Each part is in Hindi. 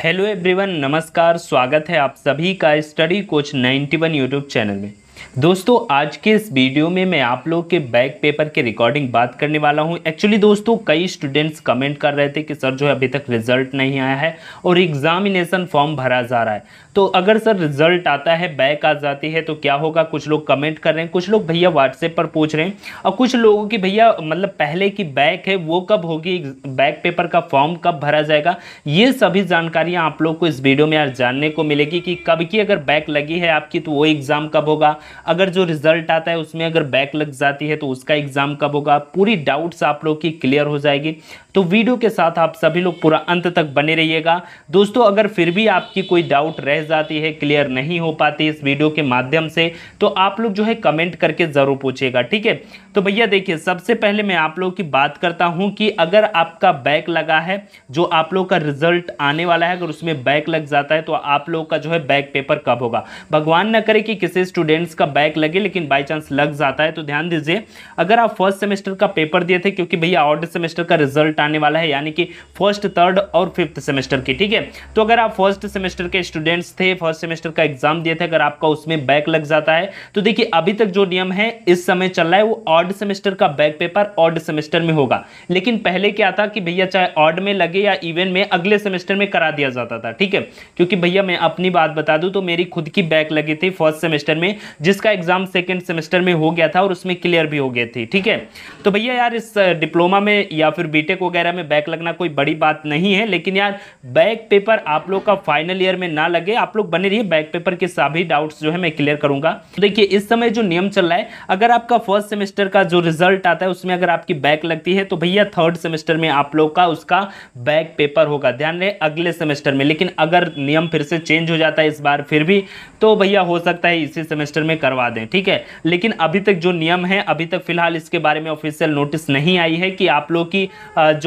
हेलो एवरीवन नमस्कार स्वागत है आप सभी का स्टडी कोच 91 यूट्यूब चैनल में दोस्तों आज के इस वीडियो में मैं आप लोग के बैक पेपर के रिकॉर्डिंग बात करने वाला हूं एक्चुअली दोस्तों कई स्टूडेंट्स कमेंट कर रहे थे कि सर जो है अभी तक रिजल्ट नहीं आया है और एग्जामिनेशन फॉर्म भरा जा रहा है तो अगर सर रिजल्ट आता है बैक आ जाती है तो क्या होगा कुछ लोग कमेंट कर रहे हैं कुछ लोग भैया व्हाट्सएप पर पूछ रहे हैं और कुछ लोगों की भैया मतलब पहले की बैक है वो कब होगी बैक पेपर का फॉर्म कब भरा जाएगा ये सभी जानकारियाँ आप लोग को इस वीडियो में आज जानने को मिलेगी कि कब की अगर बैक लगी है आपकी तो वो एग्ज़ाम कब होगा अगर जो रिजल्ट आता है उसमें अगर बैक लग जाती है तो उसका एग्जाम कब होगा पूरी डाउट्स आप लोग की क्लियर हो जाएगी तो वीडियो के साथ आप सभी लोग पूरा अंत तक बने रहिएगा दोस्तों अगर फिर भी आपकी कोई डाउट रह जाती है क्लियर नहीं हो पाती इस वीडियो के माध्यम से तो आप लोग जो है कमेंट करके ज़रूर पूछिएगा ठीक है तो भैया देखिए सबसे पहले मैं आप लोग की बात करता हूँ कि अगर आपका बैक लगा है जो आप लोग का रिजल्ट आने वाला है अगर उसमें बैक लग जाता है तो आप लोग का जो है बैक पेपर कब होगा भगवान न करे कि किसी स्टूडेंट्स का बैक लगे लेकिन बाई चांस लग जाता है तो ध्यान दीजिए अगर आप फर्स्ट सेमेस्टर का पेपर दिए थे क्योंकि भैया ऑर्ड सेमेस्टर का रिजल्ट आने वाला है यानी कि फर्स्ट थर्ड और फिफ्थ सेमेस्टर की ठीक है तो अगर आप फर्स्ट सेमेस्टर के स्टूडेंट्स थे फर्स्ट सेमेस्टर का एग्जाम दिए थे अगर आपका उसमें बैक लग जाता है तो देखिए अभी तक जो नियम है इस समय चल रहा है वो ऑर्ड सेमेस्टर का बैक पेपर ऑर्ड सेमेस्टर में होगा लेकिन पहले क्या था कि भैया चाहे ऑर्ड में लगे या इवन में अगले सेमेस्टर में करा दिया जाता था ठीक है क्योंकि भैया मैं अपनी बात बता दूं तो मेरी खुद की बैक लगी थी फर्स्ट सेमेस्टर में जिस जिसका एग्जाम सेकेंड सेमेस्टर में हो गया था और उसमें क्लियर भी हो गए थे ठीक है तो भैया यार इस डिप्लोमा में या फिर बीटेक वगैरह में बैक लगना कोई बड़ी बात नहीं है लेकिन यार बैक पेपर आप लोग का फाइनल ईयर में ना लगे आप लोग बने रहिए बैक पेपर के सभी डाउट्स जो है मैं क्लियर करूंगा तो देखिए इस समय जो नियम चल रहा है अगर आपका फर्स्ट सेमेस्टर का जो रिजल्ट आता है उसमें अगर आपकी बैक लगती है तो भैया थर्ड सेमेस्टर में आप लोग का उसका बैक पेपर होगा ध्यान रहे अगले सेमेस्टर में लेकिन अगर नियम फिर से चेंज हो जाता है इस बार फिर भी तो भैया हो सकता है इसी सेमेस्टर में में करवा दें ठीक है लेकिन अभी तक जो नियम है अभी तक फिलहाल इसके बारे में ऑफिशियल नोटिस नहीं आई है कि आप लोग की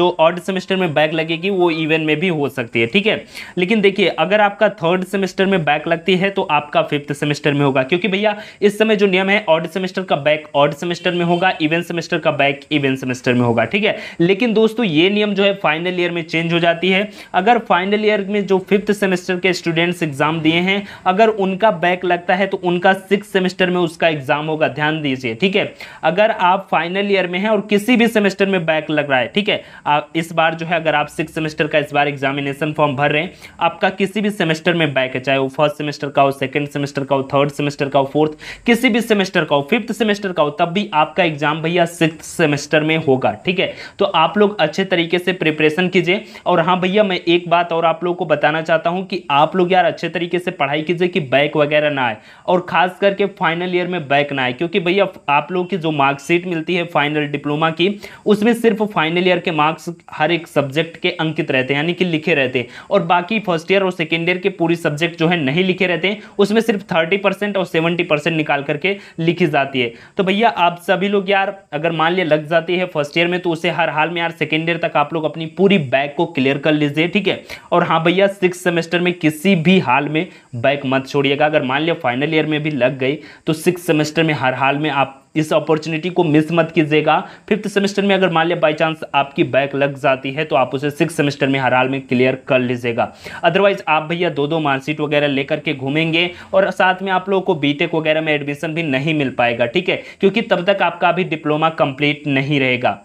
जो ऑर्ड सेमेस्टर में बैक लगेगी वो इवन में भी हो सकती है ठीक है लेकिन देखिए अगर आपका थर्ड सेमेस्टर में बैक लगती है तो आपका फिफ्थ सेमेस्टर में होगा क्योंकि भैया इस समय जो नियम है ऑर्ड सेमेस्टर का बैक ऑर्ड सेमेस्टर में होगा इवन सेमेस्टर का बैक इवन सेमेस्टर में होगा ठीक है लेकिन दोस्तों ये नियम जो है फाइनल ईयर में चेंज हो जाती है अगर फाइनल ईयर में जो फिफ्थ सेमेस्टर के स्टूडेंट्स एग्जाम दिए हैं अगर उनका बैक लगता है तो उनका सिक्स सेमेस्टर में उसका एग्जाम होगा ध्यान दीजिए ठीक है अगर आप फाइनल ईयर में हैं और किसी भी सेमेस्टर में बैक लग रहा है ठीक है इस बार जो है अगर आप सिक्स सेमेस्टर का इस बार एग्जामिनेशन फॉर्म भर रहे हैं आपका किसी भी सेमेस्टर में बैक है चाहे वो फर्स्ट सेमेस्टर का हो सेकेंड सेमेस्टर का हो थर्ड सेमेस्टर का हो फोर्थ किसी भी सेमेस्टर का हो फिफ्थ सेमेस्टर का हो तब भी आपका एग्जाम भैया सिक्स सेमेस्टर में होगा ठीक है तो आप लोग अच्छे तरीके से प्रिपरेशन कीजिए और हाँ भैया मैं एक बात और आप लोगों को बताना चाहता हूँ कि आप लोग यार अच्छे तरीके से पढ़ाई कीजिए कि बैक वगैरह ना आए और खास करके के फाइनल ईयर में बैक ना आए क्योंकि भैया आप लोगों की जो मार्कशीट मिलती है फाइनल डिप्लोमा की उसमें सिर्फ फाइनल ईयर के मार्क्स हर एक सब्जेक्ट के अंकित रहते हैं यानी कि लिखे रहते हैं और बाकी फर्स्ट ईयर और सेकेंड ईयर के पूरी सब्जेक्ट जो है नहीं लिखे रहते हैं उसमें सिर्फ थर्टी और सेवेंटी निकाल करके लिखी जाती है तो भैया आप सभी लोग यार अगर मान लिया लग जाती है फर्स्ट ईयर में तो उसे हर हाल में यार सेकेंड ईयर तक आप लोग अपनी पूरी बैक को क्लियर कर लीजिए ठीक है और हाँ भैया सिक्स सेमेस्टर में किसी भी हाल में बैक मत छोड़िएगा अगर मान लिया फाइनल ईयर में भी लग गई तो सिक्स सेमेस्टर में हर हाल में आप इस अपॉर्चुनिटी को मिस मत कीजिएगा फिफ्थ सेमेस्टर में अगर मान लिया बाई चांस आपकी बैक लग जाती है तो आप उसे सिक्स सेमेस्टर में हर हाल में क्लियर कर लीजिएगा अदरवाइज आप भैया दो दो मार्कशीट वगैरह लेकर के घूमेंगे और साथ में आप लोगों को बीटेक वगैरह में एडमिशन भी नहीं मिल पाएगा ठीक है क्योंकि तब तक आपका अभी डिप्लोमा कंप्लीट नहीं रहेगा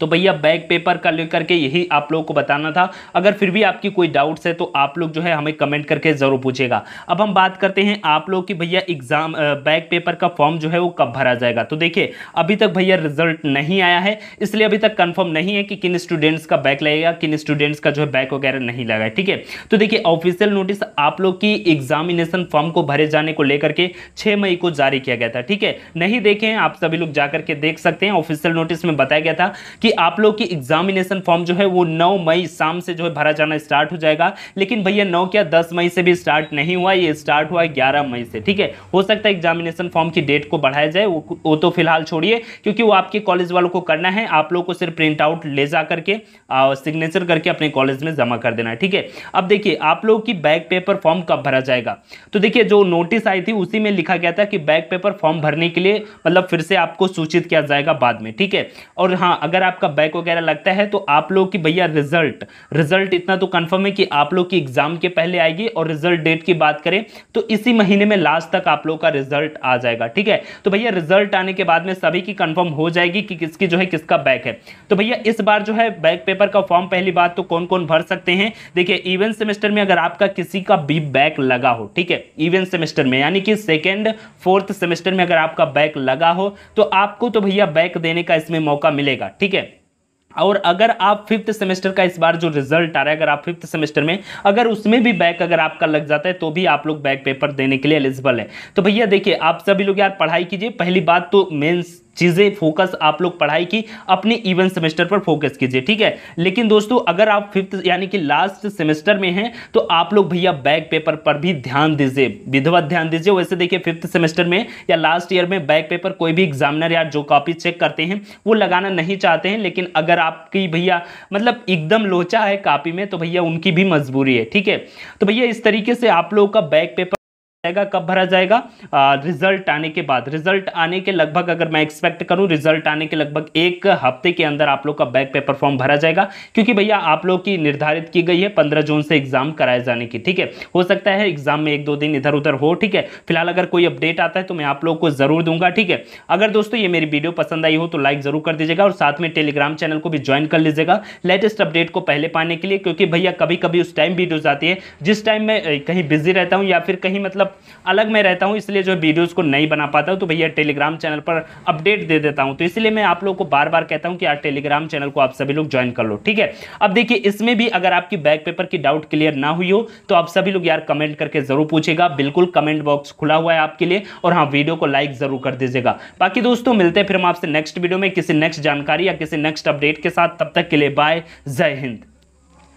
तो भैया बैक पेपर का लेकर के यही आप लोगों को बताना था अगर फिर भी आपकी कोई डाउट्स है तो आप लोग जो है हमें कमेंट करके ज़रूर पूछेगा अब हम बात करते हैं आप लोग की भैया एग्ज़ाम बैक पेपर का फॉर्म जो है वो कब भरा जाएगा तो देखिए अभी तक भैया रिजल्ट नहीं आया है इसलिए अभी तक कन्फर्म नहीं है कि किन स्टूडेंट्स का बैक लगेगा किन स्टूडेंट्स का जो है बैक वगैरह नहीं लगा ठीक है तो देखिए ऑफिशियल नोटिस आप लोग की एग्जामिनेशन फॉर्म को भरे जाने को लेकर के छः मई को जारी किया गया था ठीक है नहीं देखें आप सभी लोग जा के देख सकते हैं ऑफिशियल नोटिस में बताया गया था कि आप लोग की एग्जामिनेशन फॉर्म जो है वो नौ मई शाम से जो है भरा जाना स्टार्ट हो जाएगा लेकिन भैया नौ क्या दस मई से भी स्टार्ट नहीं हुआ ये स्टार्ट हुआ ग्यारह मई से ठीक है हो सकता है एग्जामिनेशन फॉर्म की डेट को बढ़ाया जाए वो, वो तो फिलहाल छोड़िए क्योंकि वो आपके कॉलेज वालों को करना है आप लोग को सिर्फ प्रिंट आउट ले जा करके सिग्नेचर करके अपने कॉलेज में जमा कर देना है ठीक है अब देखिए आप लोगों की बैक पेपर फॉर्म कब भरा जाएगा तो देखिए जो नोटिस आई थी उसी में लिखा गया था कि बैक पेपर फॉर्म भरने के लिए मतलब फिर से आपको सूचित किया जाएगा बाद में ठीक है और हाँ अगर आप आपका बैक वगैरह लगता है तो आप लोग की भैया रिजल्ट रिजल्ट इतना तो कंफर्म है कि आप लोग की एग्जाम के पहले आएगी और रिजल्ट डेट की बात करें तो इसी महीने में लास्ट तक आप लोग का रिजल्ट आ जाएगा ठीक है तो भैया रिजल्ट आने के बाद में सभी की कंफर्म हो जाएगी कि किसकी जो है किसका बैक है तो भैया इस बार जो है बैक पेपर का फॉर्म पहली बात तो कौन कौन भर सकते हैं देखिए इवेंट सेमेस्टर में अगर आपका किसी का भी बैक लगा हो ठीक है इवेंट सेमेस्टर में यानी कि सेकेंड फोर्थ सेमेस्टर में अगर आपका बैक लगा हो तो आपको तो भैया बैक देने का इसमें मौका मिलेगा ठीक है और अगर आप फिफ्थ सेमेस्टर का इस बार जो रिजल्ट आ रहा है अगर आप फिफ्थ सेमेस्टर में अगर उसमें भी बैक अगर आपका लग जाता है तो भी आप लोग बैक पेपर देने के लिए एलिजिबल है तो भैया देखिए आप सभी लोग यार पढ़ाई कीजिए पहली बात तो मेंस चीज़ें फोकस आप लोग पढ़ाई की अपने इवन सेमेस्टर पर फोकस कीजिए ठीक है लेकिन दोस्तों अगर आप फिफ्थ यानी कि लास्ट सेमेस्टर में हैं तो आप लोग भैया बैक पेपर पर भी ध्यान दीजिए विधवत ध्यान दीजिए वैसे देखिए फिफ्थ सेमेस्टर में या लास्ट ईयर में बैक पेपर कोई भी एग्जामिनर या जो कॉपी चेक करते हैं वो लगाना नहीं चाहते हैं लेकिन अगर आपकी भैया मतलब एकदम लोचा है कापी में तो भैया उनकी भी मजबूरी है ठीक है तो भैया इस तरीके से आप लोगों का बैक पेपर जाएगा कब भरा जाएगा आ, रिजल्ट आने के बाद रिजल्ट आने के लगभग अगर मैं एक्सपेक्ट करूं रिजल्ट आने के लगभग एक हफ्ते के अंदर आप लोग का बैक पेपर फॉर्म भरा जाएगा क्योंकि भैया आप लोग की निर्धारित की गई है पंद्रह जून से एग्जाम कराए जाने की ठीक है हो सकता है एग्जाम में एक दो दिन इधर उधर हो ठीक है फिलहाल अगर कोई अपडेट आता है तो मैं आप लोग को जरूर दूंगा ठीक है अगर दोस्तों ये मेरी वीडियो पसंद आई हो तो लाइक जरूर कर दीजिएगा और साथ में टेलीग्राम चैनल को भी ज्वाइन कर लीजिएगा लेटेस्ट अपडेट को पहले पाने के लिए क्योंकि भैया कभी कभी उस टाइम वीडियोज आती है जिस टाइम मैं कहीं बिजी रहता हूँ या फिर कहीं मतलब अलग मैं रहता हूँ इसलिए जो वीडियोज़ को नहीं बना पाता हूँ तो भैया टेलीग्राम चैनल पर अपडेट दे देता हूँ तो इसलिए मैं आप लोग को बार बार कहता हूँ कि यार टेलीग्राम चैनल को आप सभी लोग ज्वाइन कर लो ठीक है अब देखिए इसमें भी अगर आपकी बैक पेपर की डाउट क्लियर ना हुई हो तो आप सभी लोग यार कमेंट करके ज़रूर पूछेगा बिल्कुल कमेंट बॉक्स खुला हुआ है आपके लिए और हाँ वीडियो को लाइक ज़रूर कर दीजिएगा बाकी दोस्तों मिलते हैं फिर हम आपसे नेक्स्ट वीडियो में किसी नेक्स्ट जानकारी या किसी नेक्स्ट अपडेट के साथ तब तक के लिए बाय जय हिंद